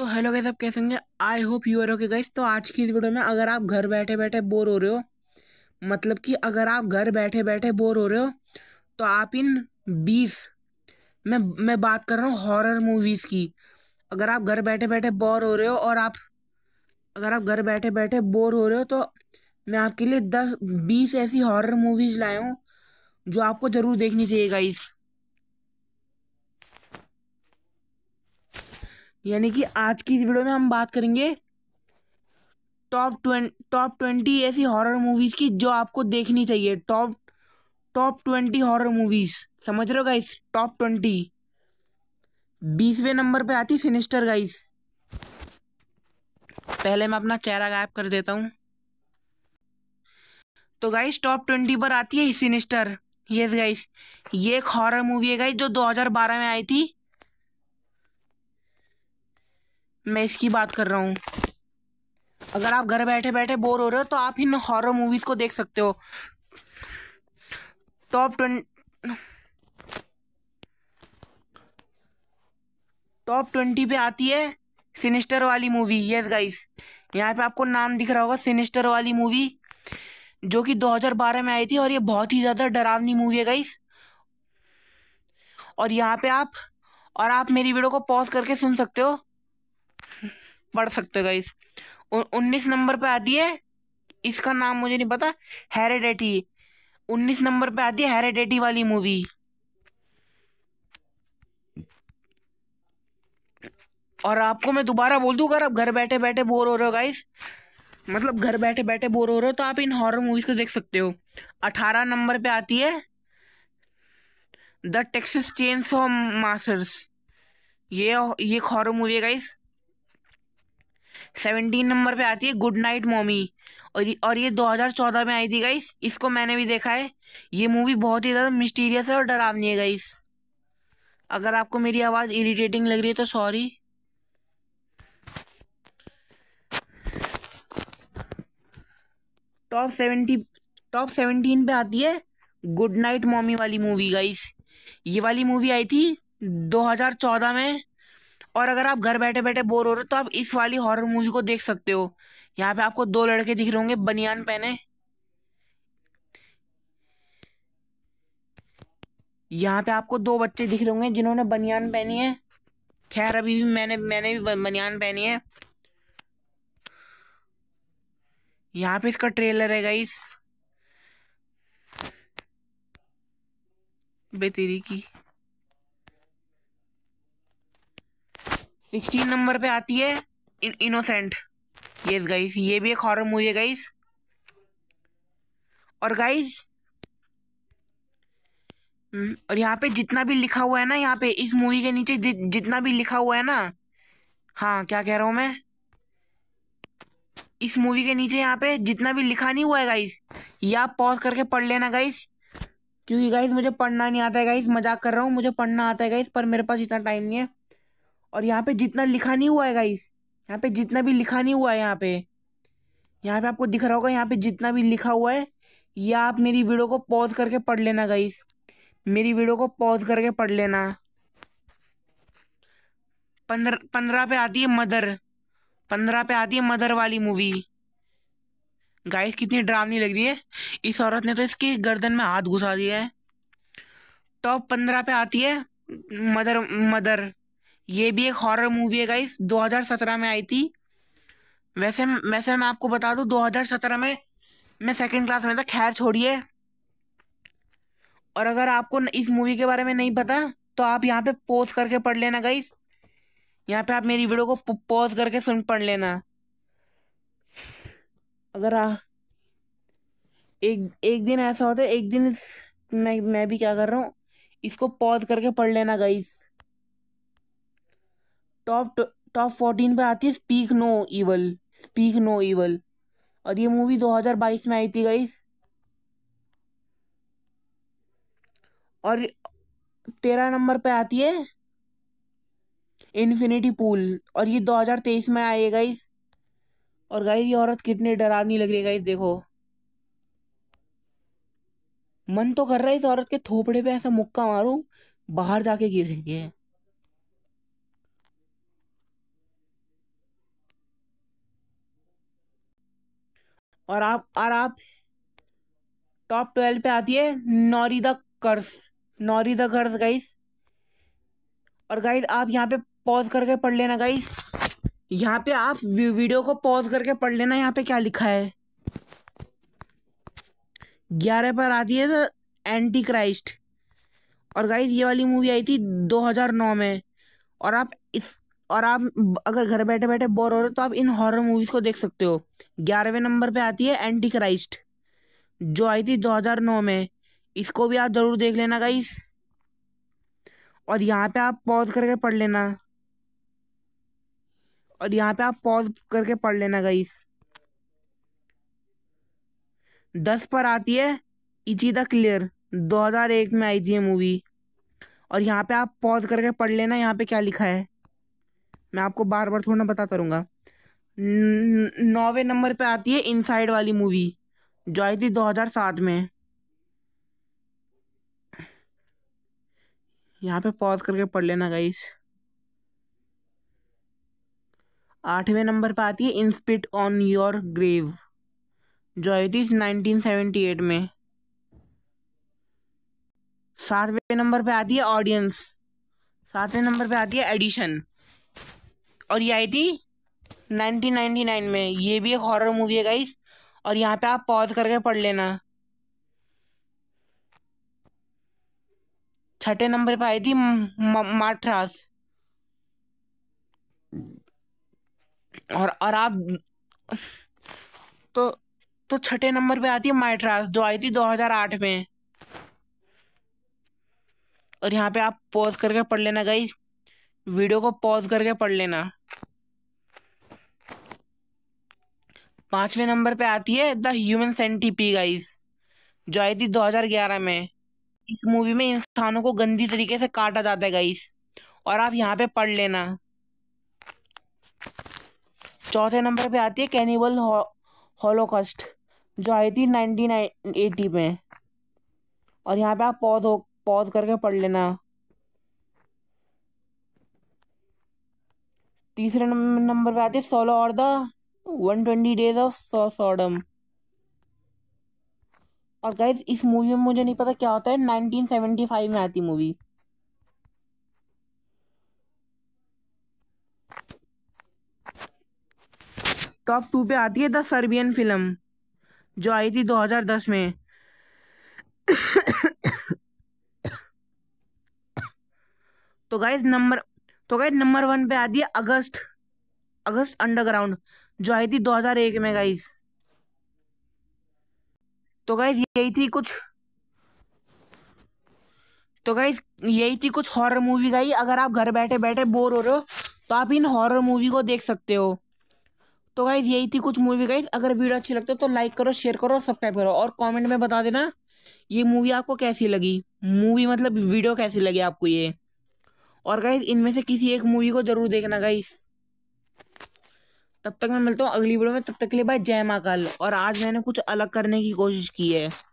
तो hello guys आप कैसे होंगे I hope you are okay guys तो आज की इस वीडियो में अगर आप घर बैठे बैठे बोर हो रहे हो मतलब कि अगर आप घर बैठे बैठे बोर हो रहे हो तो आप इन बीस मैं मैं बात कर रहा हूँ हॉरर मूवीज़ की अगर आप घर बैठे बैठे बोर हो रहे हो और आप अगर आप घर बैठे बैठे बोर हो रहे हो तो मैं आपके लिए दस बीस ऐसी हॉरर मूवीज़ लाया हूँ जो आपको ज़रूर देखनी चाहिए गाइस यानी कि आज की इस वीडियो में हम बात करेंगे टॉप ट्वेंट टॉप ट्वेंटी ऐसी हॉरर मूवीज़ की जो आपको देखनी चाहिए top top twenty horror movies समझ रहे हो गाइस टॉप ट्वेंटी बीसवें नंबर पे आती सिनिस्टर गाइस पहले मैं अपना चेहरा गायब कर देता हूँ तो गाइस टॉप ट्वेंटी पर आती है सिनिस्टर यस गाइस ये एक हॉरर मूवी है गाइस जो 2012 में आई थी मैं इसकी बात कर रहा हूँ अगर आप घर बैठे बैठे बोर हो रहे हो तो आप इन हॉरर मूवीज़ को देख सकते हो टॉप ट्वें टॉप ट्वेंटी पे आती है सिनिस्टर वाली मूवी यस गाइस यहाँ पे आपको नाम दिख रहा होगा सिनिस्टर वाली मूवी जो कि 2012 में आई थी और ये बहुत ही ज़्यादा डरावनी मूवी है गाइस और यहाँ पे आप और आप मेरी वीडियो को पॉज करके सुन सकते हो पढ़ सकते हो गाइस उन्नीस नंबर पे आती है इसका नाम मुझे नहीं पता हेरेडेटी उन्नीस नंबर पे आती है हेरेडेटी वाली मूवी और आपको मैं दोबारा बोल दूं अगर आप घर बैठे बैठे बोर हो रहे हो गाइस मतलब घर बैठे बैठे बोर हो रहे हो तो आप इन हॉरर मूवीज को देख सकते हो अठारह नंबर पे आती है the Texas chains of masters ये ये हॉरर मूवी है गाइस सेवनटीन नंबर पे आती है गुड नाइट मोमी और ये और ये 2014 में आई थी गाइस इसको मैंने भी देखा है ये मूवी बहुत ही ज़्यादा मिस्टीरियस है और डरावनी है गाइस अगर आपको मेरी आवाज़ इरिटेटिंग लग रही है तो sorry top seventy top seventeen पे आती है गुड नाइट मॉमी वाली मूवी गाइस ये वाली मूवी आई थी 2014 में और अगर आप घर बैठे बैठे बोर हो रहे हो तो आप इस वाली हॉरर मूवी को देख सकते हो यहाँ पे आपको दो लड़के दिख रहे होंगे बनियान पहने यहाँ पे आपको दो बच्चे दिख रहे होंगे जिन्होंने बनियान पहनी है खैर अभी भी मैंने मैंने भी बनियान पहनी है यहाँ पे इसका ट्रेलर है गाइस बेतेरी की सिक्सटीन नंबर पे आती है इन, इनोसेंट यस गाइस ये भी एक हॉरर मूवी है गाइस और गाइस हम्म, और यहाँ पे जितना भी लिखा हुआ है ना यहाँ पे इस मूवी के नीचे जितना भी लिखा हुआ है ना हाँ क्या कह रहा हूँ मैं इस मूवी के नीचे यहाँ पे जितना भी लिखा नहीं हुआ है गाइस ये आप पॉज करके पढ़ लेना गाइस क्योंकि गाइस मुझे पढ़ना नहीं आता है गाइस मजाक कर रहा हूँ मुझे पढ़ना आता है गाइस पर मेरे पास इतना टाइम नहीं है और यहाँ पे जितना लिखा नहीं हुआ है गाइस यहाँ पे जितना भी लिखा नहीं हुआ है यहाँ पे यहाँ पे आपको दिख रहा होगा यहाँ पे जितना भी लिखा हुआ है या आप मेरी वीडियो को पॉज करके पढ़ लेना गाइस मेरी वीडियो को पॉज करके पढ़ लेना पंद्रह पंद्रह पे आती है मदर पंद्रह पे आती है मदर वाली मूवी गाइस कितनी ड्रामी लग रही है इस औरत ने तो इसकी गर्दन में हाथ घुसा दिया है टॉप पंद्रह पे आती है मदर मदर ये भी एक हॉरर मूवी है गाइस 2017 में आई थी वैसे वैसे मैं आपको बता दूं 2017 में मैं सेकंड क्लास में था खैर छोड़िए और अगर आपको इस मूवी के बारे में नहीं पता तो आप यहाँ पे पोज करके पढ़ लेना गाइस यहाँ पे आप मेरी वीडियो को पॉज करके सुन पढ़ लेना अगर आ, एक एक दिन ऐसा होता है एक दिन मैं मैं भी क्या कर रहा हूँ इसको पॉज करके पढ़ लेना गाइस टॉप टॉप फोर्टीन पे आती है speak no evil speak no evil और ये मूवी 2022 में आई थी गाइस और तेरह नंबर पे आती है इन्फिनिटी पूल और ये 2023 में आई है गाइस और गाइस ये औरत कितनी डरावनी लग रही है गाइस देखो मन तो कर रहा है इस औरत के थोपड़े पे ऐसा मुक्का मारूं बाहर जाके है और आप और आप टॉप ट्वेल्व पे आती है Noroi the curse Noroi the curse guys और गाइस आप यहाँ पे पॉज करके पढ़ लेना गाइस यहाँ पे आप वीडियो को पॉज करके पढ़ लेना यहाँ पे क्या लिखा है ग्यारह पर आती है द एंटी क्राइस्ट और गाइस ये वाली मूवी आई थी 2009 में और आप इस और आप अगर घर बैठे बैठे बोर हो रहे हो तो आप इन हॉरर मूवीज़ को देख सकते हो ग्यारहवें नंबर पे आती है एंटी क्राइस्ट जो आई थी 2009 में इसको भी आप ज़रूर देख लेना गाइस और यहाँ पे आप पॉज करके पढ़ लेना और यहाँ पे आप पॉज करके पढ़ लेना गाइस दस पर आती है इची द क्लियर 2001 में आई थी मूवी और यहाँ पे आप पॉज करके पढ़ लेना यहाँ पे क्या लिखा है मैं आपको बार बार थोड़ा बताता रहूँगा नौवे नंबर पे आती है इनसाइड वाली मूवी जो आई थी 2007 में यहाँ पे पॉज करके पढ़ लेना गाइस आठवें नंबर पे आती है इंस्पिट ऑन योर ग्रेव जो आई थी नाइनटीन सेवेंटी एट में सातवें नंबर पे आती है ऑडियंस सातवें नंबर पे आती है एडिशन और ये आई थी 1999 में ये भी एक हॉरर मूवी है गाइस और यहाँ पे आप पॉज करके पढ़ लेना छठे नंबर पे आई थी माट्रास और और आप तो तो छठे नंबर पे आती है माइट्रास जो आई थी 2008 में और यहाँ पे आप पॉज करके पढ़ लेना गाइस वीडियो को पॉज करके पढ़ लेना पांचवें नंबर पे आती है द ह्यूमन सेंटीपी गाइस जो आई थी 2011 में इस मूवी में इंसानों को गंदी तरीके से काटा जाता है गाइस और आप यहाँ पे पढ़ लेना चौथे नंबर पे आती है कैनिबल हॉलोकॉस्ट हो, जो आई थी नाइनटीन एटी में और यहाँ पे आप पॉज हो पॉज करके पढ़ लेना तीसरे नंबर पे आते हैं सोलो और the one twenty days of so Sodom और गाइज इस मूवी में मुझे नहीं पता क्या होता है नाइनटीन सेवेंटी फाइव में आती मूवी टॉप टू पे आती है द सर्बियन फिल्म जो आई थी 2010 में तो गाइज नंबर तो गाइज नंबर वन पे आती है अगस्त अगस्त अंडरग्राउंड जो आई थी 2001 में गाइज हम्म। तो गाइज यही थी कुछ तो गाइज यही थी कुछ हॉरर मूवी गाई अगर आप घर बैठे बैठे बोर हो रहे हो तो आप इन हॉरर मूवी को देख सकते हो तो गाइज यही थी कुछ मूवी गाइज अगर वीडियो अच्छी लगती है तो लाइक करो शेयर करो और सब्सक्राइब करो और कमेंट में बता देना ये मूवी आपको कैसी लगी मूवी मतलब वीडियो कैसी लगी आपको ये और गाइज इनमें से किसी एक मूवी को जरूर देखना गाइस तब तक मैं मिलता हूँ अगली वीडियो में तब तक के लिए भाई जय महाकाल और आज मैंने कुछ अलग करने की कोशिश की है